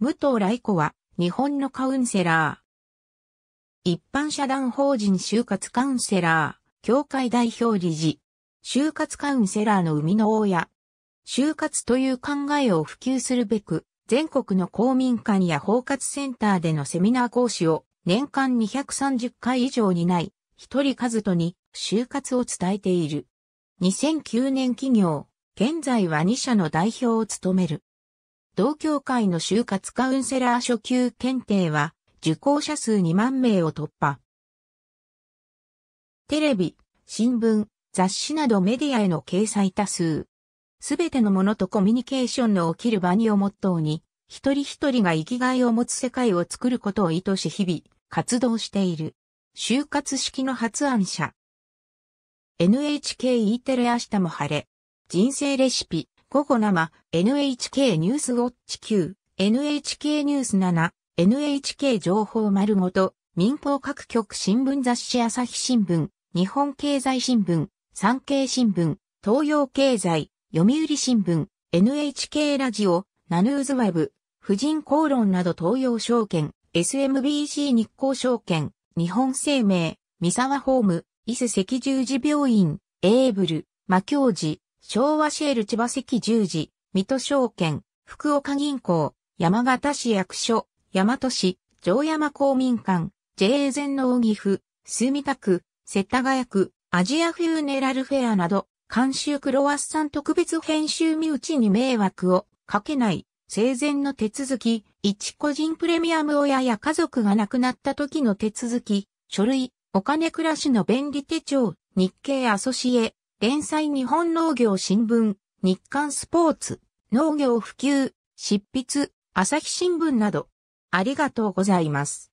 武藤来子は日本のカウンセラー。一般社団法人就活カウンセラー、協会代表理事。就活カウンセラーの生みの親。就活という考えを普及するべく、全国の公民館や包括センターでのセミナー講師を年間230回以上にない、一人数とに、就活を伝えている。2009年企業、現在は2社の代表を務める。同協会の就活カウンセラー初級検定は、受講者数2万名を突破。テレビ、新聞、雑誌などメディアへの掲載多数。すべてのものとコミュニケーションの起きる場にをモットーに、一人一人が生きがいを持つ世界を作ることを意図し日々活動している。就活式の発案者。NHKE テレ明日も晴れ。人生レシピ。午後生、NHK ニュースウォッチ9、NHK ニュース7、NHK 情報丸ごと、民放各局新聞雑誌朝日新聞、日本経済新聞、産経新聞、東洋経済、読売新聞、NHK ラジオ、ナヌーズウェブ、婦人公論など東洋証券、SMBC 日興証券、日本生命、三沢ホーム、伊勢赤十字病院、エーブル、魔教寺、昭和シェール千葉関十字、水戸証券、福岡銀行、山形市役所、大和市、城山公民館、JA 全農岐阜、住田区、世田谷区、アジアフューネラルフェアなど、監修クロワッサン特別編集身内に迷惑をかけない、生前の手続き、一個人プレミアム親や家族が亡くなった時の手続き、書類、お金暮らしの便利手帳、日経アソシエ、連載日本農業新聞、日刊スポーツ、農業普及、執筆、朝日新聞など、ありがとうございます。